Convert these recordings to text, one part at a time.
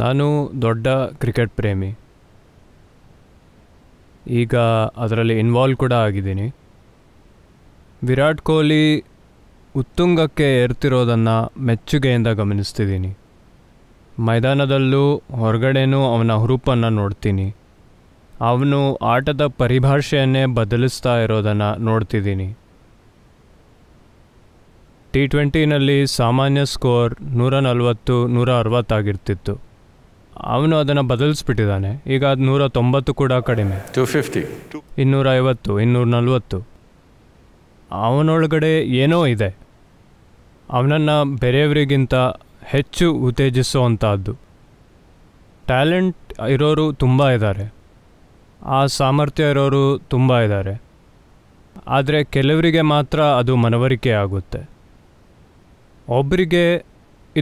ನಾನು ದೊಡ್ಡ ಕ್ರಿಕೆಟ್ ಪ್ರೇಮಿ ಈಗ ಅದರಲ್ಲಿ ಇನ್ವಾಲ್ವ್ ಕೂಡ ಆಗಿದ್ದೀನಿ ವಿರಾಟ್ ಕೊಹ್ಲಿ ಉತ್ತುಂಗಕ್ಕೆ ಏರ್ತಿರೋದನ್ನು ಮೆಚ್ಚುಗೆಯಿಂದ ಗಮನಿಸ್ತಿದ್ದೀನಿ ಮೈದಾನದಲ್ಲೂ ಹೊರಗಡೆನೂ ಅವನ ಹುರುಪನ್ನು ನೋಡ್ತೀನಿ ಅವನು ಆಟದ ಪರಿಭಾಷೆಯನ್ನೇ ಬದಲಿಸ್ತಾ ಇರೋದನ್ನು ನೋಡ್ತಿದ್ದೀನಿ ಟಿ ಟ್ವೆಂಟಿನಲ್ಲಿ ಸಾಮಾನ್ಯ ಸ್ಕೋರ್ ನೂರ ನಲವತ್ತು ನೂರ ಅರವತ್ತಾಗಿರ್ತಿತ್ತು ಅವನು ಅದನ್ನು ಬದಲಿಸ್ಬಿಟ್ಟಿದ್ದಾನೆ ಈಗ ಅದು ನೂರ ತೊಂಬತ್ತು ಕೂಡ ಕಡಿಮೆ ಟು ಫಿಫ್ಟಿ ಇನ್ನೂರ ಐವತ್ತು ಇನ್ನೂರ ನಲ್ವತ್ತು ಅವನೊಳಗಡೆ ಏನೋ ಇದೆ ಅವನನ್ನು ಬೇರೆಯವರಿಗಿಂತ ಹೆಚ್ಚು ಉತ್ತೇಜಿಸೋ ಟ್ಯಾಲೆಂಟ್ ಇರೋರು ತುಂಬ ಇದ್ದಾರೆ ಆ ಸಾಮರ್ಥ್ಯ ಇರೋರು ತುಂಬ ಇದ್ದಾರೆ ಆದರೆ ಕೆಲವರಿಗೆ ಮಾತ್ರ ಅದು ಮನವರಿಕೆ ಆಗುತ್ತೆ ಒಬ್ಬರಿಗೆ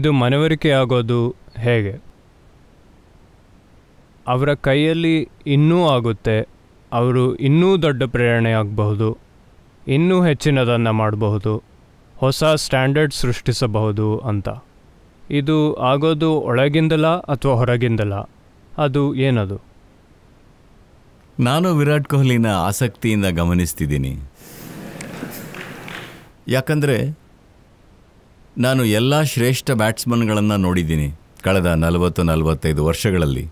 ಇದು ಮನವರಿಕೆ ಆಗೋದು ಹೇಗೆ ಅವರ ಕೈಯಲ್ಲಿ ಇನ್ನೂ ಆಗುತ್ತೆ ಅವರು ಇನ್ನೂ ದೊಡ್ಡ ಪ್ರೇರಣೆ ಆಗಬಹುದು ಇನ್ನೂ ಹೆಚ್ಚಿನದನ್ನು ಮಾಡಬಹುದು ಹೊಸ ಸ್ಟ್ಯಾಂಡರ್ಡ್ ಸೃಷ್ಟಿಸಬಹುದು ಅಂತ ಇದು ಆಗೋದು ಒಳಗಿಂದಲ ಅಥವಾ ಹೊರಗಿಂದಲ ಅದು ಏನದು ನಾನು ವಿರಾಟ್ ಕೊಹ್ಲಿನ ಆಸಕ್ತಿಯಿಂದ ಗಮನಿಸ್ತಿದ್ದೀನಿ ಯಾಕಂದರೆ ನಾನು ಎಲ್ಲ ಶ್ರೇಷ್ಠ ಬ್ಯಾಟ್ಸ್ಮನ್ಗಳನ್ನು ನೋಡಿದ್ದೀನಿ ಕಳೆದ ನಲವತ್ತು ನಲವತ್ತೈದು ವರ್ಷಗಳಲ್ಲಿ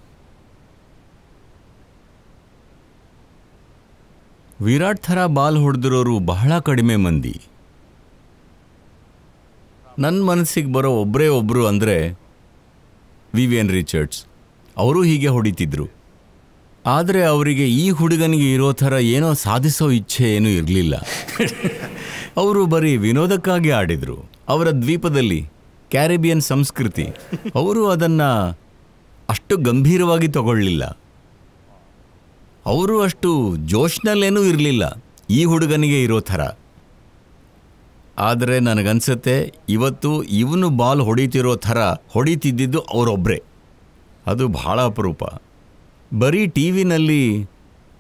ವಿರಾಟ್ ಥರ ಬಾಲ್ ಹೊಡೆದಿರೋರು ಬಹಳ ಕಡಿಮೆ ಮಂದಿ ನನ್ನ ಮನಸ್ಸಿಗೆ ಬರೋ ಒಬ್ಬರೇ ಒಬ್ಬರು ಅಂದರೆ ವಿ ವಿ ಎನ್ ರಿಚರ್ಡ್ಸ್ ಅವರು ಹೀಗೆ ಹೊಡಿತಿದ್ರು ಆದರೆ ಅವರಿಗೆ ಈ ಹುಡುಗನಿಗೆ ಇರೋ ಥರ ಏನೋ ಸಾಧಿಸೋ ಇಚ್ಛೆ ಏನೂ ಇರಲಿಲ್ಲ ಅವರು ಬರೀ ವಿನೋದಕ್ಕಾಗಿ ಆಡಿದರು ಅವರ ದ್ವೀಪದಲ್ಲಿ ಕ್ಯಾರಿಬಿಯನ್ ಸಂಸ್ಕೃತಿ ಅವರು ಅದನ್ನು ಅಷ್ಟು ಗಂಭೀರವಾಗಿ ತಗೊಳ್ಳಿಲ್ಲ ಅವರು ಅಷ್ಟು ಜೋಶ್ನಲ್ಲೇನೂ ಇರಲಿಲ್ಲ ಈ ಹುಡುಗನಿಗೆ ಇರೋ ಥರ ಆದರೆ ನನಗನ್ಸುತ್ತೆ ಇವತ್ತು ಇವನು ಬಾಲ್ ಹೊಡಿತಿರೋ ಥರ ಹೊಡಿತಿದ್ದಿದ್ದು ಅವರೊಬ್ಬರೇ ಅದು ಭಾಳ ಅಪರೂಪ ಬರೀ ಟಿ ವಿನಲ್ಲಿ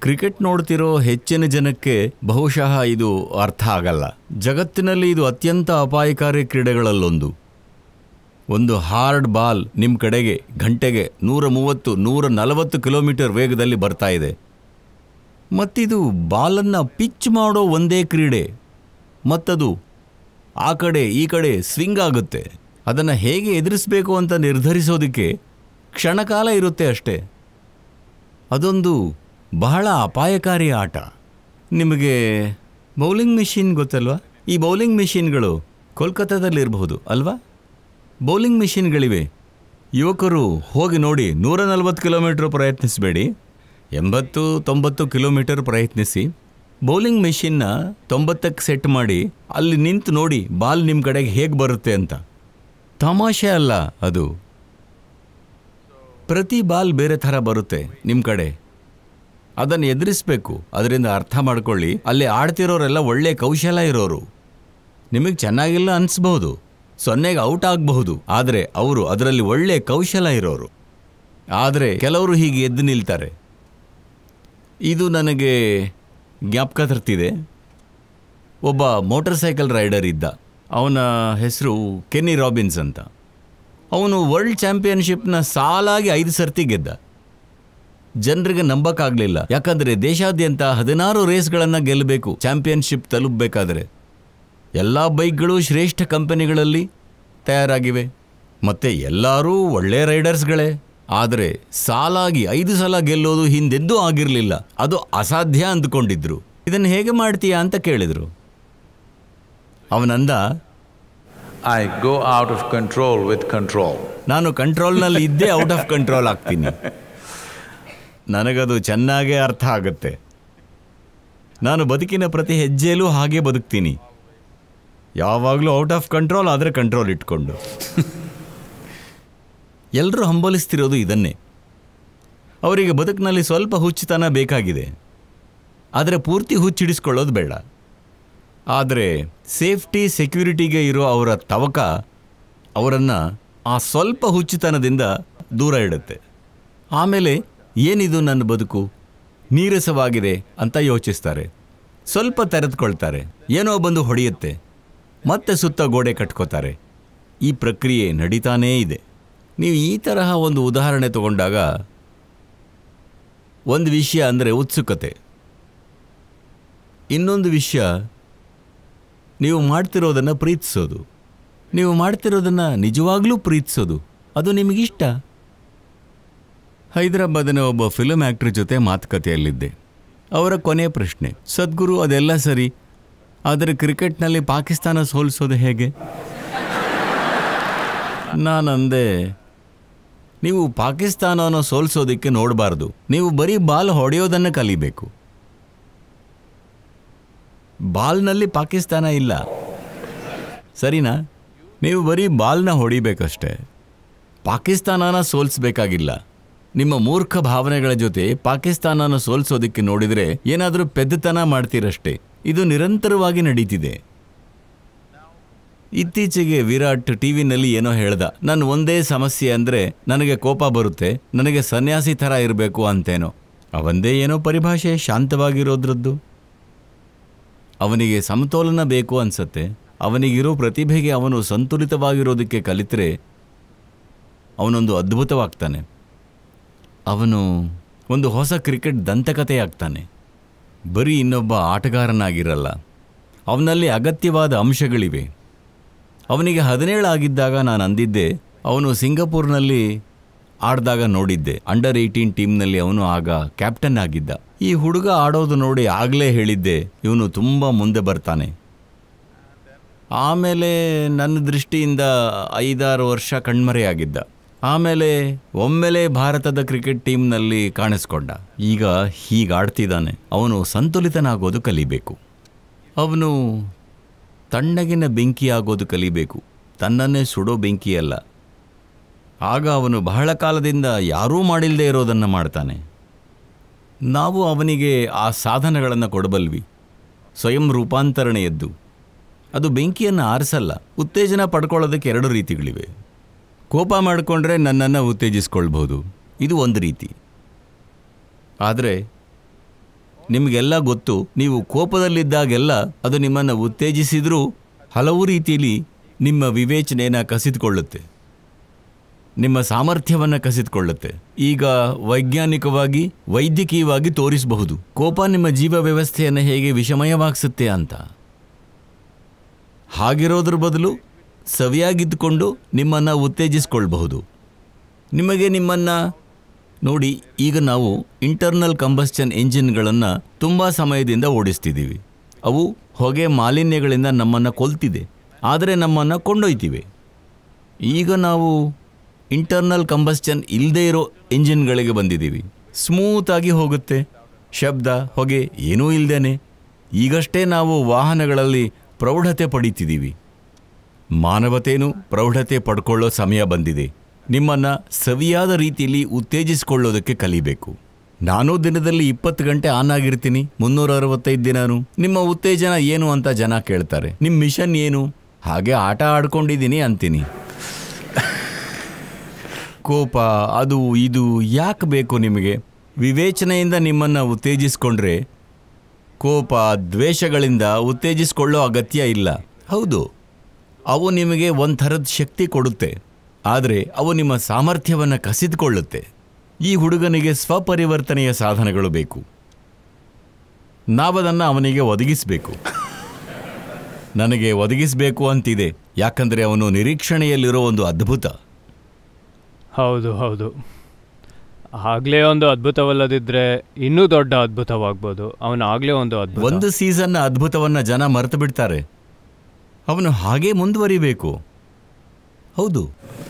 ಕ್ರಿಕೆಟ್ ನೋಡ್ತಿರೋ ಹೆಚ್ಚಿನ ಜನಕ್ಕೆ ಬಹುಶಃ ಇದು ಅರ್ಥ ಆಗಲ್ಲ ಜಗತ್ತಿನಲ್ಲಿ ಇದು ಅತ್ಯಂತ ಅಪಾಯಕಾರಿ ಕ್ರೀಡೆಗಳಲ್ಲೊಂದು ಒಂದು ಹಾರ್ಡ್ ಬಾಲ್ ನಿಮ್ಮ ಕಡೆಗೆ ಗಂಟೆಗೆ ನೂರ ಮೂವತ್ತು ನೂರ ನಲವತ್ತು ಕಿಲೋಮೀಟರ್ ವೇಗದಲ್ಲಿ ಬರ್ತಾ ಇದೆ ಮತ್ತಿದು ಬಾಲನ್ನು ಪಿಚ್ ಮಾಡೋ ಒಂದೇ ಕ್ರೀಡೆ ಮತ್ತದು ಆ ಕಡೆ ಈ ಕಡೆ ಸ್ವಿಂಗ್ ಆಗುತ್ತೆ ಅದನ್ನು ಹೇಗೆ ಎದುರಿಸಬೇಕು ಅಂತ ನಿರ್ಧರಿಸೋದಕ್ಕೆ ಕ್ಷಣಕಾಲ ಇರುತ್ತೆ ಅಷ್ಟೇ ಅದೊಂದು ಬಹಳ ಅಪಾಯಕಾರಿ ಆಟ ನಿಮಗೆ ಬೌಲಿಂಗ್ ಮೆಷಿನ್ ಗೊತ್ತಲ್ವಾ ಈ ಬೌಲಿಂಗ್ ಮೆಷಿನ್ಗಳು ಕೋಲ್ಕತ್ತಾದಲ್ಲಿರಬಹುದು ಅಲ್ವಾ ಬೌಲಿಂಗ್ ಮೆಷಿನ್ಗಳಿವೆ ಯುವಕರು ಹೋಗಿ ನೋಡಿ ನೂರ ನಲ್ವತ್ತು ಕಿಲೋಮೀಟ್ರ್ ಪ್ರಯತ್ನಿಸಬೇಡಿ ಎಂಬತ್ತು ತೊಂಬತ್ತು ಕಿಲೋಮೀಟರ್ ಪ್ರಯತ್ನಿಸಿ ಬೌಲಿಂಗ್ ಮೆಷಿನ್ನ ತೊಂಬತ್ತಕ್ಕೆ ಸೆಟ್ ಮಾಡಿ ಅಲ್ಲಿ ನಿಂತು ನೋಡಿ ಬಾಲ್ ನಿಮ್ಮ ಕಡೆಗೆ ಹೇಗೆ ಬರುತ್ತೆ ಅಂತ ತಮಾಷೆ ಅಲ್ಲ ಅದು ಪ್ರತಿ ಬಾಲ್ ಬೇರೆ ಥರ ಬರುತ್ತೆ ನಿಮ್ಮ ಕಡೆ ಅದನ್ನು ಎದುರಿಸಬೇಕು ಅದರಿಂದ ಅರ್ಥ ಮಾಡ್ಕೊಳ್ಳಿ ಅಲ್ಲಿ ಆಡ್ತಿರೋರೆಲ್ಲ ಒಳ್ಳೆ ಕೌಶಲ ಇರೋರು ನಿಮಗೆ ಚೆನ್ನಾಗಿಲ್ಲ ಅನಿಸ್ಬಹುದು ಸೊನ್ನೆಗೆ ಔಟ್ ಆಗಬಹುದು ಆದರೆ ಅವರು ಅದರಲ್ಲಿ ಒಳ್ಳೆ ಕೌಶಲ ಇರೋರು ಆದರೆ ಕೆಲವರು ಹೀಗೆ ಎದ್ದು ನಿಲ್ತಾರೆ ಇದು ನನಗೆ ಜ್ಞಾಪಕ ತರ್ತಿದೆ ಒಬ್ಬ ಮೋಟರ್ ಸೈಕಲ್ ರೈಡರ್ ಇದ್ದ ಅವನ ಹೆಸರು ಕೆನ್ನಿ ರಾಬಿನ್ಸ್ ಅಂತ ಅವನು ವರ್ಲ್ಡ್ ಚಾಂಪಿಯನ್ಶಿಪ್ನ ಸಾಲಾಗಿ ಐದು ಸರ್ತಿ ಗೆದ್ದ ಜನರಿಗೆ ನಂಬಕ್ಕಾಗಲಿಲ್ಲ ಯಾಕಂದರೆ ದೇಶಾದ್ಯಂತ ಹದಿನಾರು ರೇಸ್ಗಳನ್ನು ಗೆಲ್ಲಬೇಕು ಚಾಂಪಿಯನ್ಶಿಪ್ ತಲುಪಬೇಕಾದರೆ ಎಲ್ಲ ಬೈಕ್ಗಳು ಶ್ರೇಷ್ಠ ಕಂಪನಿಗಳಲ್ಲಿ ತಯಾರಾಗಿವೆ ಮತ್ತು ಎಲ್ಲರೂ ಒಳ್ಳೆಯ ರೈಡರ್ಸ್ಗಳೇ ಆದರೆ ಸಾಲಾಗಿ ಐದು ಸಲ ಗೆಲ್ಲೋದು ಹಿಂದೆದ್ದು ಆಗಿರಲಿಲ್ಲ ಅದು ಅಸಾಧ್ಯ ಅಂದ್ಕೊಂಡಿದ್ರು ಇದನ್ನು ಹೇಗೆ ಮಾಡ್ತೀಯಾ ಅಂತ ಕೇಳಿದರು ಅವನಂದ I go out of control with control ನಾನು ಕಂಟ್ರೋಲ್ನಲ್ಲಿ ಇದ್ದೇ ಔಟ್ ಆಫ್ ಕಂಟ್ರೋಲ್ ಆಗ್ತೀನಿ ನನಗದು ಚೆನ್ನಾಗೇ ಅರ್ಥ ಆಗುತ್ತೆ ನಾನು ಬದುಕಿನ ಪ್ರತಿ ಹೆಜ್ಜೆಯಲ್ಲೂ ಹಾಗೆ ಬದುಕ್ತೀನಿ ಯಾವಾಗಲೂ ಔಟ್ ಆಫ್ ಕಂಟ್ರೋಲ್ ಆದರೆ ಕಂಟ್ರೋಲ್ ಇಟ್ಕೊಂಡು ಎಲ್ಲರೂ ಹಂಬಲಿಸ್ತಿರೋದು ಇದನ್ನೇ ಅವರಿಗೆ ಬದುಕಿನಲ್ಲಿ ಸ್ವಲ್ಪ ಹುಚ್ಚುತನ ಬೇಕಾಗಿದೆ ಆದರೆ ಪೂರ್ತಿ ಹುಚ್ಚಿಡಿಸ್ಕೊಳ್ಳೋದು ಬೇಡ ಆದರೆ ಸೇಫ್ಟಿ ಸೆಕ್ಯೂರಿಟಿಗೆ ಇರೋ ಅವರ ತವಕ ಅವರನ್ನು ಆ ಸ್ವಲ್ಪ ಹುಚ್ಚುತನದಿಂದ ದೂರ ಇಡುತ್ತೆ ಆಮೇಲೆ ಏನಿದು ನನ್ನ ಬದುಕು ನೀರಸವಾಗಿದೆ ಅಂತ ಯೋಚಿಸ್ತಾರೆ ಸ್ವಲ್ಪ ತೆರೆದುಕೊಳ್ತಾರೆ ಏನೋ ಬಂದು ಹೊಡೆಯುತ್ತೆ ಮತ್ತೆ ಸುತ್ತ ಗೋಡೆ ಕಟ್ಕೋತಾರೆ ಈ ಪ್ರಕ್ರಿಯೆ ನಡೀತಾನೇ ಇದೆ ನೀವು ಈ ತರಹ ಒಂದು ಉದಾಹರಣೆ ತಗೊಂಡಾಗ ಒಂದು ವಿಷಯ ಅಂದರೆ ಉತ್ಸುಕತೆ ಇನ್ನೊಂದು ವಿಷಯ ನೀವು ಮಾಡ್ತಿರೋದನ್ನು ಪ್ರೀತಿಸೋದು ನೀವು ಮಾಡ್ತಿರೋದನ್ನು ನಿಜವಾಗ್ಲೂ ಪ್ರೀತಿಸೋದು ಅದು ನಿಮಗಿಷ್ಟ ಹೈದರಾಬಾದಿನ ಒಬ್ಬ ಫಿಲಮ್ ಆ್ಯಕ್ಟ್ರ್ ಜೊತೆ ಮಾತುಕತೆಯಲ್ಲಿದ್ದೆ ಅವರ ಕೊನೆಯ ಪ್ರಶ್ನೆ ಸದ್ಗುರು ಅದೆಲ್ಲ ಸರಿ ಆದರೆ ಕ್ರಿಕೆಟ್ನಲ್ಲಿ ಪಾಕಿಸ್ತಾನ ಸೋಲಿಸೋದು ಹೇಗೆ ನಾನಂದೆ ನೀವು ಪಾಕಿಸ್ತಾನವನ್ನು ಸೋಲಿಸೋದಕ್ಕೆ ನೋಡಬಾರ್ದು ನೀವು ಬರೀ ಬಾಲ್ ಹೊಡೆಯೋದನ್ನು ಕಲಿಬೇಕು ಬಾಲ್ನಲ್ಲಿ ಪಾಕಿಸ್ತಾನ ಇಲ್ಲ ಸರಿನಾ ನೀವು ಬರೀ ಬಾಲ್ನ ಹೊಡಿಬೇಕಷ್ಟೆ ಪಾಕಿಸ್ತಾನನ ಸೋಲ್ಸ್ಬೇಕಾಗಿಲ್ಲ ನಿಮ್ಮ ಮೂರ್ಖ ಭಾವನೆಗಳ ಜೊತೆ ಪಾಕಿಸ್ತಾನನ ಸೋಲಿಸೋದಕ್ಕೆ ನೋಡಿದರೆ ಏನಾದರೂ ಪೆದ್ದತನ ಮಾಡ್ತೀರಷ್ಟೇ ಇದು ನಿರಂತರವಾಗಿ ನಡೀತಿದೆ ಇತ್ತೀಚೆಗೆ ವಿರಾಟ್ ಟಿವಿನಲ್ಲಿ ಏನೋ ಹೇಳ್ದ ನಾನು ಒಂದೇ ಸಮಸ್ಯೆ ಅಂದರೆ ನನಗೆ ಕೋಪ ಬರುತ್ತೆ ನನಗೆ ಸನ್ಯಾಸಿ ಥರ ಇರಬೇಕು ಅಂತೇನೋ ಅವಂದೇ ಏನೋ ಪರಿಭಾಷೆ ಶಾಂತವಾಗಿರೋದ್ರದ್ದು ಅವನಿಗೆ ಸಮತೋಲನ ಬೇಕು ಅನ್ಸತ್ತೆ ಅವನಿಗಿರೋ ಪ್ರತಿಭೆಗೆ ಅವನು ಸಂತುಲಿತವಾಗಿರೋದಕ್ಕೆ ಕಲಿತರೆ ಅವನೊಂದು ಅದ್ಭುತವಾಗ್ತಾನೆ ಅವನು ಒಂದು ಹೊಸ ಕ್ರಿಕೆಟ್ ದಂತಕಥೆಯಾಗ್ತಾನೆ ಬರೀ ಇನ್ನೊಬ್ಬ ಆಟಗಾರನಾಗಿರಲ್ಲ ಅವನಲ್ಲಿ ಅಗತ್ಯವಾದ ಅಂಶಗಳಿವೆ ಅವನಿಗೆ ಹದಿನೇಳು ಆಗಿದ್ದಾಗ ನಾನು ಅಂದಿದ್ದೆ ಅವನು ಸಿಂಗಪುರ್ನಲ್ಲಿ ಆಡಿದಾಗ ನೋಡಿದ್ದೆ ಅಂಡರ್ ಏಯ್ಟೀನ್ ಟೀಮ್ನಲ್ಲಿ ಅವನು ಆಗ ಕ್ಯಾಪ್ಟನ್ ಆಗಿದ್ದ ಈ ಹುಡುಗ ಆಡೋದು ನೋಡಿ ಆಗಲೇ ಹೇಳಿದ್ದೆ ಇವನು ತುಂಬ ಮುಂದೆ ಬರ್ತಾನೆ ಆಮೇಲೆ ನನ್ನ ದೃಷ್ಟಿಯಿಂದ ಐದಾರು ವರ್ಷ ಕಣ್ಮರೆಯಾಗಿದ್ದ ಆಮೇಲೆ ಒಮ್ಮೆಲೆ ಭಾರತದ ಕ್ರಿಕೆಟ್ ಟೀಮ್ನಲ್ಲಿ ಕಾಣಿಸ್ಕೊಂಡ ಈಗ ಹೀಗಾಡ್ತಿದ್ದಾನೆ ಅವನು ಸಂತುಲಿತನಾಗೋದು ಕಲಿಬೇಕು ಅವನು ತಣ್ಣಗಿನ ಬೆಂಕಿಯಾಗೋದು ಕಲಿಬೇಕು ತನ್ನನ್ನೇ ಸುಡೋ ಬೆಂಕಿಯಲ್ಲ ಆಗ ಅವನು ಬಹಳ ಕಾಲದಿಂದ ಯಾರೂ ಮಾಡಿಲ್ಲದೆ ಇರೋದನ್ನು ಮಾಡ್ತಾನೆ ನಾವು ಅವನಿಗೆ ಆ ಸಾಧನಗಳನ್ನು ಕೊಡಬಲ್ವಿ ಸ್ವಯಂ ರೂಪಾಂತರಣೆ ಎದ್ದು ಅದು ಬೆಂಕಿಯನ್ನು ಆರಿಸಲ್ಲ ಉತ್ತೇಜನ ಪಡ್ಕೊಳ್ಳೋದಕ್ಕೆ ಎರಡು ರೀತಿಗಳಿವೆ ಕೋಪ ಮಾಡಿಕೊಂಡ್ರೆ ನನ್ನನ್ನು ಉತ್ತೇಜಿಸ್ಕೊಳ್ಬೋದು ಇದು ಒಂದು ರೀತಿ ಆದರೆ ನಿಮಗೆಲ್ಲ ಗೊತ್ತು ನೀವು ಕೋಪದಲ್ಲಿದ್ದಾಗೆಲ್ಲ ಅದು ನಿಮ್ಮನ್ನು ಉತ್ತೇಜಿಸಿದರೂ ಹಲವು ರೀತಿಯಲ್ಲಿ ನಿಮ್ಮ ವಿವೇಚನೆಯನ್ನು ಕಸಿದುಕೊಳ್ಳುತ್ತೆ ನಿಮ್ಮ ಸಾಮರ್ಥ್ಯವನ್ನು ಕಸಿದುಕೊಳ್ಳುತ್ತೆ ಈಗ ವೈಜ್ಞಾನಿಕವಾಗಿ ವೈದ್ಯಕೀಯವಾಗಿ ತೋರಿಸಬಹುದು ಕೋಪ ನಿಮ್ಮ ಜೀವ ವ್ಯವಸ್ಥೆಯನ್ನು ಹೇಗೆ ವಿಷಮಯವಾಗಿಸುತ್ತೆ ಅಂತ ಹಾಗಿರೋದ್ರ ಬದಲು ಸವಿಯಾಗಿದ್ದುಕೊಂಡು ನಿಮ್ಮನ್ನು ಉತ್ತೇಜಿಸ್ಕೊಳ್ಬಹುದು ನಿಮಗೆ ನಿಮ್ಮನ್ನು ನೋಡಿ ಈಗ ನಾವು ಇಂಟರ್ನಲ್ ಕಂಬಸ್ಚನ್ ಇಂಜಿನ್ಗಳನ್ನು ತುಂಬ ಸಮಯದಿಂದ ಓಡಿಸ್ತಿದ್ದೀವಿ ಅವು ಹೊಗೆ ಮಾಲಿನ್ಯಗಳಿಂದ ನಮ್ಮನ್ನು ಕೊಲ್ತಿದೆ ಆದರೆ ನಮ್ಮನ್ನು ಕೊಂಡೊಯ್ತಿವೆ ಈಗ ನಾವು ಇಂಟರ್ನಲ್ ಕಂಬಸ್ಚನ್ ಇಲ್ಲದೇ ಇರೋ ಇಂಜಿನ್ಗಳಿಗೆ ಬಂದಿದ್ದೀವಿ ಸ್ಮೂತಾಗಿ ಹೋಗುತ್ತೆ ಶಬ್ದ ಹೊಗೆ ಏನೂ ಇಲ್ಲದೇನೆ ಈಗಷ್ಟೇ ನಾವು ವಾಹನಗಳಲ್ಲಿ ಪ್ರೌಢತೆ ಪಡೀತಿದ್ದೀವಿ ಮಾನವತೆಯೂ ಪ್ರೌಢತೆ ಪಡ್ಕೊಳ್ಳೋ ಸಮಯ ಬಂದಿದೆ ನಿಮ್ಮನ್ನು ಸವಿಯಾದ ರೀತಿಯಲ್ಲಿ ಉತ್ತೇಜಿಸಿಕೊಳ್ಳೋದಕ್ಕೆ ಕಲಿಬೇಕು ನಾನು ದಿನದಲ್ಲಿ ಇಪ್ಪತ್ತು ಗಂಟೆ ಆನ್ ಆಗಿರ್ತೀನಿ ಮುನ್ನೂರ ಅರವತ್ತೈದು ದಿನಾನು ನಿಮ್ಮ ಉತ್ತೇಜನ ಏನು ಅಂತ ಜನ ಕೇಳ್ತಾರೆ ನಿಮ್ಮ ಮಿಷನ್ ಏನು ಹಾಗೆ ಆಟ ಆಡ್ಕೊಂಡಿದ್ದೀನಿ ಅಂತೀನಿ ಕೋಪ ಅದು ಇದು ಯಾಕೆ ಬೇಕು ನಿಮಗೆ ವಿವೇಚನೆಯಿಂದ ನಿಮ್ಮನ್ನು ಉತ್ತೇಜಿಸ್ಕೊಂಡ್ರೆ ಕೋಪ ದ್ವೇಷಗಳಿಂದ ಉತ್ತೇಜಿಸ್ಕೊಳ್ಳೋ ಅಗತ್ಯ ಇಲ್ಲ ಹೌದು ಅವು ನಿಮಗೆ ಒಂಥರದ ಶಕ್ತಿ ಕೊಡುತ್ತೆ ಆದರೆ ಅವು ನಿಮ್ಮ ಸಾಮರ್ಥ್ಯವನ್ನು ಕಸಿದುಕೊಳ್ಳುತ್ತೆ ಈ ಹುಡುಗನಿಗೆ ಸ್ವಪರಿವರ್ತನೆಯ ಸಾಧನಗಳು ಬೇಕು ನಾವದನ್ನು ಅವನಿಗೆ ಒದಗಿಸಬೇಕು ನನಗೆ ಒದಗಿಸಬೇಕು ಅಂತಿದೆ ಯಾಕಂದರೆ ಅವನು ನಿರೀಕ್ಷಣೆಯಲ್ಲಿರೋ ಒಂದು ಅದ್ಭುತ ಹೌದು ಹೌದು ಆಗಲೇ ಒಂದು ಅದ್ಭುತವಲ್ಲದಿದ್ದರೆ ಇನ್ನೂ ದೊಡ್ಡ ಅದ್ಭುತವಾಗ್ಬೋದು ಅವನು ಆಗಲೇ ಒಂದು ಅದ್ಭುತ ಒಂದು ಸೀಸನ್ನ ಅದ್ಭುತವನ್ನು ಜನ ಮರೆತು ಬಿಡ್ತಾರೆ ಅವನು ಹಾಗೇ ಮುಂದುವರಿಬೇಕು ಹೌದು